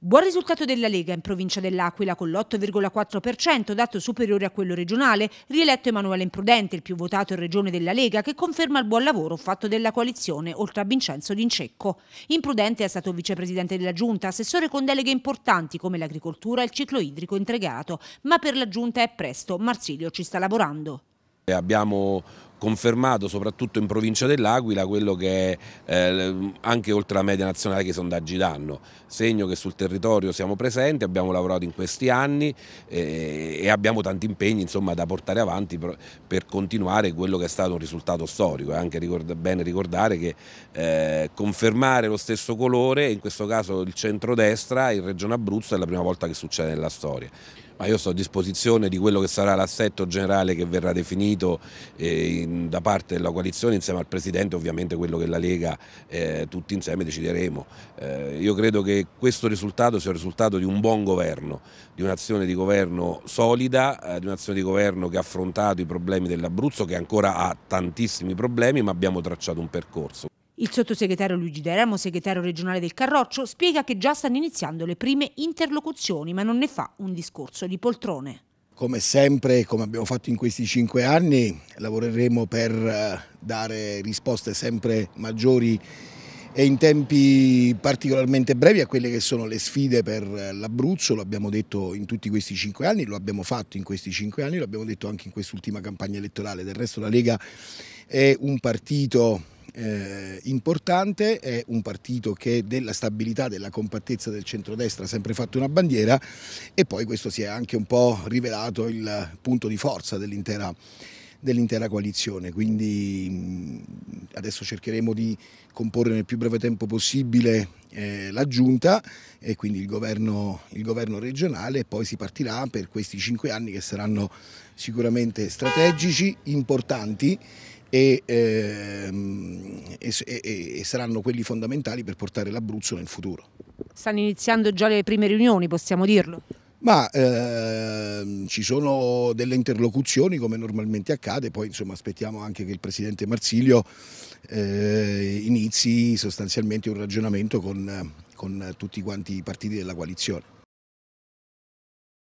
Buon risultato della Lega in provincia dell'Aquila con l'8,4%, dato superiore a quello regionale, rieletto Emanuele Imprudente, il più votato in regione della Lega, che conferma il buon lavoro fatto della coalizione, oltre a Vincenzo D'Incecco. Imprudente è stato vicepresidente della Giunta, assessore con deleghe importanti come l'agricoltura e il ciclo idrico intregato, ma per la Giunta è presto, Marsilio ci sta lavorando. Abbiamo confermato soprattutto in provincia dell'Aquila quello che è eh, anche oltre la media nazionale che i sondaggi danno, segno che sul territorio siamo presenti, abbiamo lavorato in questi anni eh, e abbiamo tanti impegni insomma, da portare avanti per, per, continuare quello che è stato un risultato storico, è anche ricorda, bene ricordare che eh, confermare lo stesso colore, in questo caso il centrodestra in Regione Abruzzo è la prima volta che succede nella storia ma io sto a disposizione di quello che sarà l'assetto generale che verrà definito eh, da parte della coalizione insieme al Presidente ovviamente quello che la Lega eh, tutti insieme decideremo. Eh, io credo che questo risultato sia il risultato di un buon governo, di un'azione di governo solida, eh, di un'azione di governo che ha affrontato i problemi dell'Abruzzo che ancora ha tantissimi problemi ma abbiamo tracciato un percorso. Il sottosegretario Luigi Deremo, segretario regionale del Carroccio, spiega che già stanno iniziando le prime interlocuzioni, ma non ne fa un discorso di poltrone. Come sempre, come abbiamo fatto in questi cinque anni, lavoreremo per eh, dare risposte sempre maggiori e in tempi particolarmente brevi a quelle che sono le sfide per eh, l'Abruzzo, lo abbiamo detto in tutti questi cinque anni, lo abbiamo fatto in questi cinque anni, lo abbiamo detto anche in quest'ultima campagna elettorale. Del resto la Lega è un partito eh, importante, è un partito che della stabilità, della compattezza del centrodestra ha sempre fatto una bandiera e poi questo si è anche un po' rivelato il punto di forza dell'intera dell coalizione, quindi mm, adesso cercheremo di comporre nel più breve tempo possibile eh, la giunta e quindi il governo, il governo regionale e poi si partirà per questi cinque anni che saranno sicuramente strategici, importanti e ehm, e, e, e saranno quelli fondamentali per portare l'Abruzzo nel futuro. Stanno iniziando già le prime riunioni, possiamo dirlo? ma ehm, ci sono delle interlocuzioni come normalmente accade, poi insomma, aspettiamo anche che il Presidente Marsilio eh, inizi sostanzialmente un ragionamento con, con tutti quanti i partiti della coalizione.